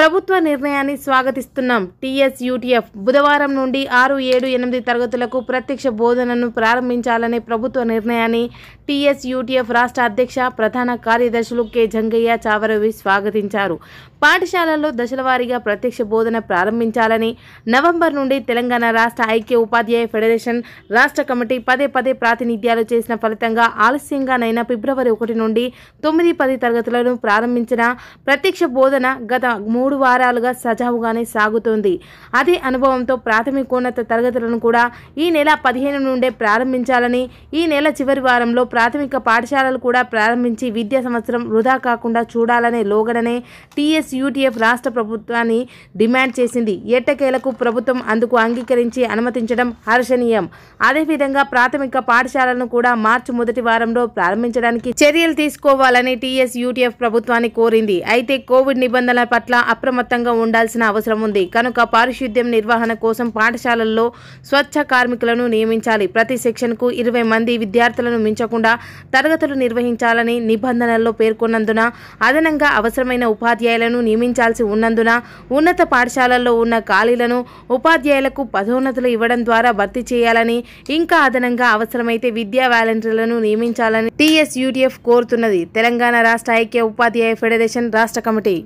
ప్రభుత్వ నిర్ణయాన్ని స్వాగతిస్తున్నాం TS UTF బుధవారం నుండి ఆరు ఏడు ఎనిమిది తరగతులకు ప్రత్యక్ష బోధనను ప్రారంభించాలనే ప్రభుత్వ నిర్ణయాన్ని టీఎస్ యూటీఎఫ్ రాష్ట్ర అధ్యక్ష ప్రధాన కార్యదర్శులు కె జంగయ్య చావరవి స్వాగతించారు పాఠశాలల్లో దశలవారీగా ప్రత్యక్ష బోధన ప్రారంభించాలని నవంబర్ నుండి తెలంగాణ రాష్ట్ర ఐక్య ఉపాధ్యాయ ఫెడరేషన్ రాష్ట్ర కమిటీ పదే పదే ప్రాతినిధ్యాలు చేసిన ఫలితంగా ఆలస్యంగానైనా ఫిబ్రవరి ఒకటి నుండి తొమ్మిది పది తరగతులను ప్రారంభించిన ప్రత్యక్ష బోధన గత మూడు మూడు వారాలుగా సజావుగానే సాగుతోంది అదే అనుభవంతో ప్రాథమికోన్నత తరగతులను కూడా ఈ నెల పదిహేను నుండే ప్రారంభించాలని ఈ నెల చివరి వారంలో ప్రాథమిక పాఠశాలలు కూడా ప్రారంభించి విద్యా సంవత్సరం వృధా కాకుండా చూడాలనే లోగడనే టీఎస్యూటీఎఫ్ రాష్ట్ర ప్రభుత్వాన్ని డిమాండ్ చేసింది ఎట్టకేలకు ప్రభుత్వం అందుకు అంగీకరించి అనుమతించడం హర్షణీయం అదేవిధంగా ప్రాథమిక పాఠశాలను కూడా మార్చి మొదటి వారంలో ప్రారంభించడానికి చర్యలు తీసుకోవాలని టీఎస్యూటీఎఫ్ ప్రభుత్వాన్ని కోరింది అయితే కోవిడ్ నిబంధనల పట్ల అప్రమత్తంగా ఉండాల్సిన అవసరం ఉంది కనుక పారిశుద్ధ్యం నిర్వహణ కోసం పాఠశాలల్లో స్వచ్ఛ కార్మికులను నియమించాలి ప్రతి సెక్షన్కు ఇరవై మంది విద్యార్థులను మించకుండా తరగతులు నిర్వహించాలని నిబంధనల్లో పేర్కొన్నందున అదనంగా అవసరమైన ఉపాధ్యాయులను నియమించాల్సి ఉన్నందున ఉన్నత పాఠశాలల్లో ఉన్న ఖాళీలను ఉపాధ్యాయులకు పదోన్నతులు ఇవ్వడం ద్వారా భర్తీ చేయాలని ఇంకా అదనంగా అవసరమైతే విద్యా వాలంటీర్లను నియమించాలని టీఎస్యూటీఎఫ్ కోరుతున్నది తెలంగాణ రాష్ట్ర ఐక్య ఉపాధ్యాయ ఫెడరేషన్ రాష్ట్ర కమిటీ